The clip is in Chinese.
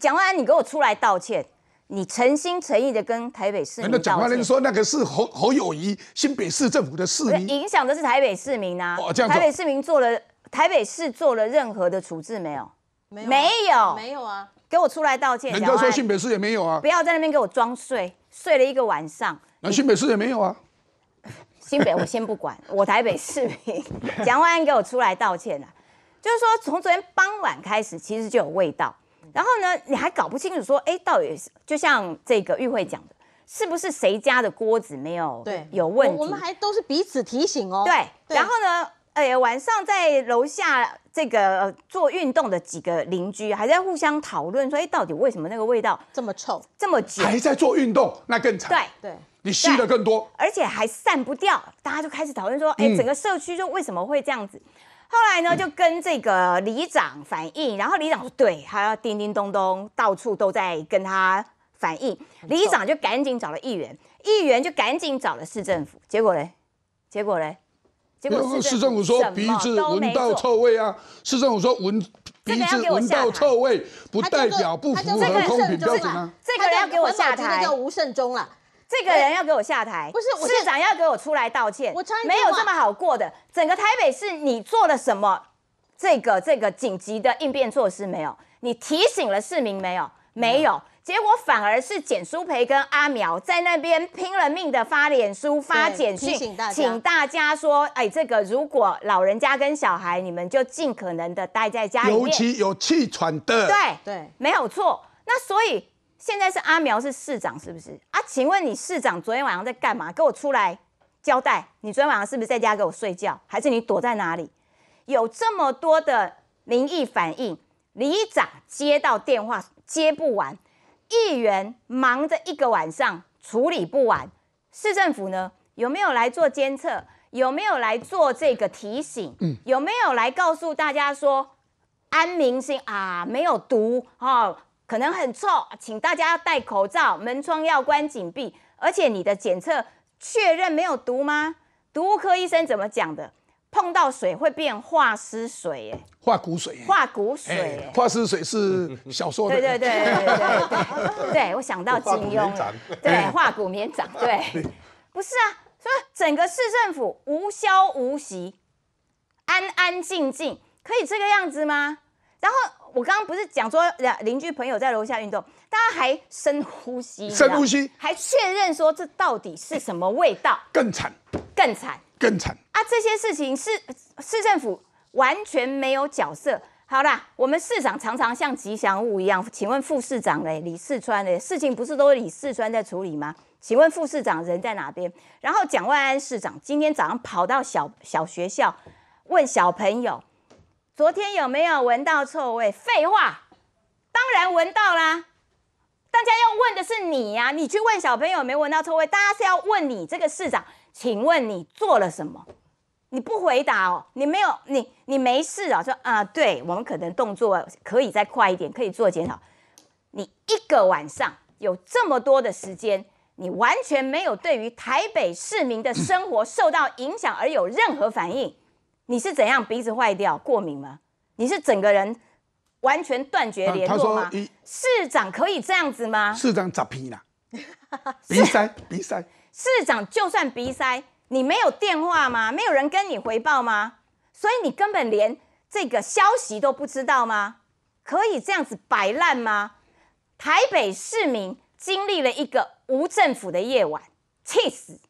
蒋万安，你给我出来道歉！你诚心诚意的跟台北市民道歉。蒋万安说：“那个是侯侯友谊，新北市政府的市民影响的是台北市民啊。”这样，台北市民做了，台北市做了任何的处置没有？没有，没有啊！给我出来道歉。人家说新北市也没有啊？不要在那边给我装睡，睡了一个晚上。那新北市也没有啊？新北 我先不管，我台北市民。蒋万安给我出来道歉了，就是说从昨天傍晚开始，其实就有味道。然后呢，你还搞不清楚说，哎，到底是就像这个玉慧讲的，是不是谁家的锅子没有对有问题？我们还都是彼此提醒哦。对。然后呢，哎，晚上在楼下这个做运动的几个邻居还在互相讨论说，哎，到底为什么那个味道这么臭这么久？还在做运动，那更惨。对对。你吸的更多，而且还散不掉，大家就开始讨论说，哎，整个社区就为什么会这样子？后来呢，就跟这个里长反映，然后里长说对，他要叮叮咚咚，到处都在跟他反映。里长就赶紧找了议员，议员就赶紧找了市政府，结果嘞，结果嘞，结果市政府说鼻子闻到臭味啊，市政府说闻鼻子闻到臭味，不代表不符合公平标准啊！这个要给我下台，这叫吴胜中了。这个人要给我下台，不是市长要给我出来道歉。没有这么好过的，整个台北市，你做了什么？这个这个紧急的应变措施没有？你提醒了市民没有？没有，结果反而是简书培跟阿苗在那边拼了命的发脸书、发简讯，请大家说：哎，这个如果老人家跟小孩，你们就尽可能的待在家里尤其有气喘的，对对，没有错。那所以现在是阿苗是市长，是不是？请问你市长昨天晚上在干嘛？给我出来交代！你昨天晚上是不是在家给我睡觉，还是你躲在哪里？有这么多的民意反应，里长接到电话接不完，议员忙着一个晚上处理不完，市政府呢有没有来做监测？有没有来做这个提醒？有没有来告诉大家说安民心啊，没有毒啊？可能很臭，请大家戴口罩，门窗要关紧闭。而且你的检测确认没有毒吗？毒物科医生怎么讲的？碰到水会变化湿水，哎，化骨水，化骨水，化湿水是小说的，对对对对对，对 我想到金庸对，化骨绵掌，对，不是啊，说整个市政府无消无息，安安静静，可以这个样子吗？然后我刚刚不是讲说，邻居朋友在楼下运动，大家还深呼吸，深呼吸，还确认说这到底是什么味道？更惨，更惨，更惨啊！这些事情市市政府完全没有角色。好啦，我们市长常常像吉祥物一样，请问副市长嘞李四川嘞事情不是都李四川在处理吗？请问副市长人在哪边？然后蒋万安市长今天早上跑到小小学校问小朋友。昨天有没有闻到臭味？废话，当然闻到啦。大家要问的是你呀，你去问小朋友没闻到臭味。大家是要问你这个市长，请问你做了什么？你不回答哦，你没有，你你没事啊？说啊，对我们可能动作可以再快一点，可以做减少。你一个晚上有这么多的时间，你完全没有对于台北市民的生活受到影响而有任何反应。你是怎样鼻子坏掉过敏吗？你是整个人完全断绝联络吗？市长可以这样子吗？市长咋鼻呢？鼻塞，鼻塞。市长就算鼻塞，你没有电话吗？没有人跟你回报吗？所以你根本连这个消息都不知道吗？可以这样子摆烂吗？台北市民经历了一个无政府的夜晚，气死！